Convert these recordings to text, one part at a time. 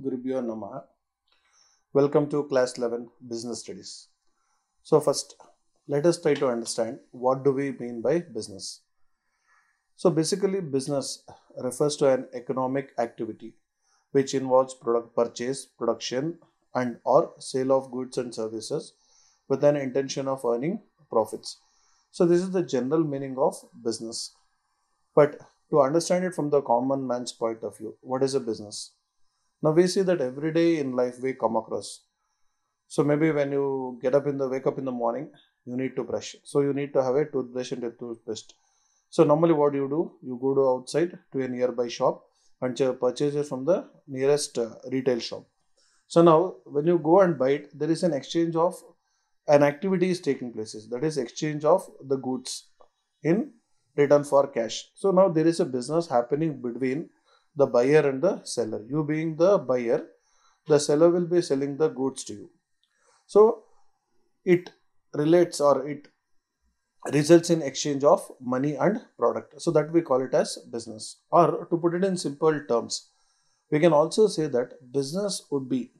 Gurubhyo Namaha. Welcome to class 11 business studies. So first let us try to understand what do we mean by business. So basically business refers to an economic activity which involves product purchase, production and or sale of goods and services with an intention of earning profits. So this is the general meaning of business. But to understand it from the common man's point of view, what is a business? Now we see that every day in life we come across. So maybe when you get up in the wake up in the morning, you need to brush. So you need to have a toothbrush and a toothpaste. So normally what you do, you go to outside to a nearby shop and purchase it from the nearest uh, retail shop. So now when you go and buy it, there is an exchange of an activity is taking places. That is exchange of the goods in return for cash. So now there is a business happening between the buyer and the seller. You being the buyer, the seller will be selling the goods to you. So it relates or it results in exchange of money and product. So that we call it as business. Or to put it in simple terms, we can also say that business would be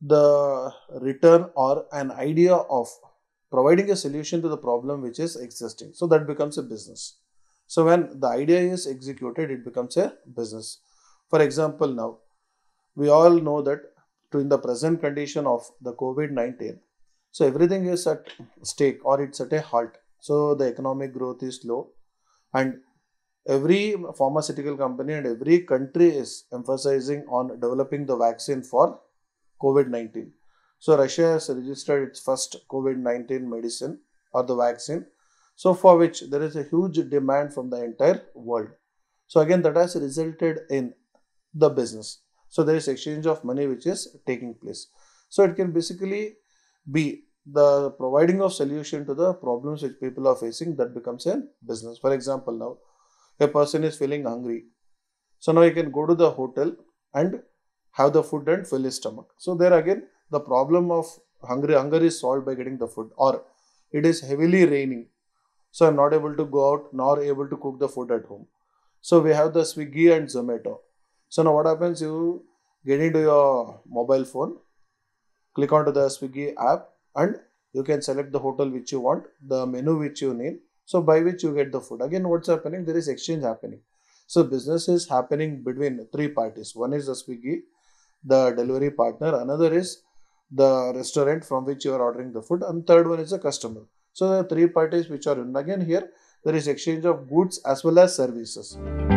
the return or an idea of providing a solution to the problem which is existing. So that becomes a business. So when the idea is executed, it becomes a business. For example, now we all know that to in the present condition of the COVID-19, so everything is at stake or it's at a halt. So the economic growth is low and every pharmaceutical company and every country is emphasizing on developing the vaccine for COVID-19. So Russia has registered its first COVID-19 medicine or the vaccine so for which there is a huge demand from the entire world so again that has resulted in the business so there is exchange of money which is taking place so it can basically be the providing of solution to the problems which people are facing that becomes a business for example now a person is feeling hungry so now he can go to the hotel and have the food and fill his stomach so there again the problem of hungry hunger is solved by getting the food or it is heavily raining so I'm not able to go out nor able to cook the food at home. So we have the Swiggy and Zomato. So now what happens? You get into your mobile phone, click onto the Swiggy app, and you can select the hotel which you want, the menu which you need. So by which you get the food. Again, what's happening? There is exchange happening. So business is happening between three parties. One is the Swiggy, the delivery partner. Another is the restaurant from which you are ordering the food, and third one is the customer. So the three parties which are in. Again here there is exchange of goods as well as services.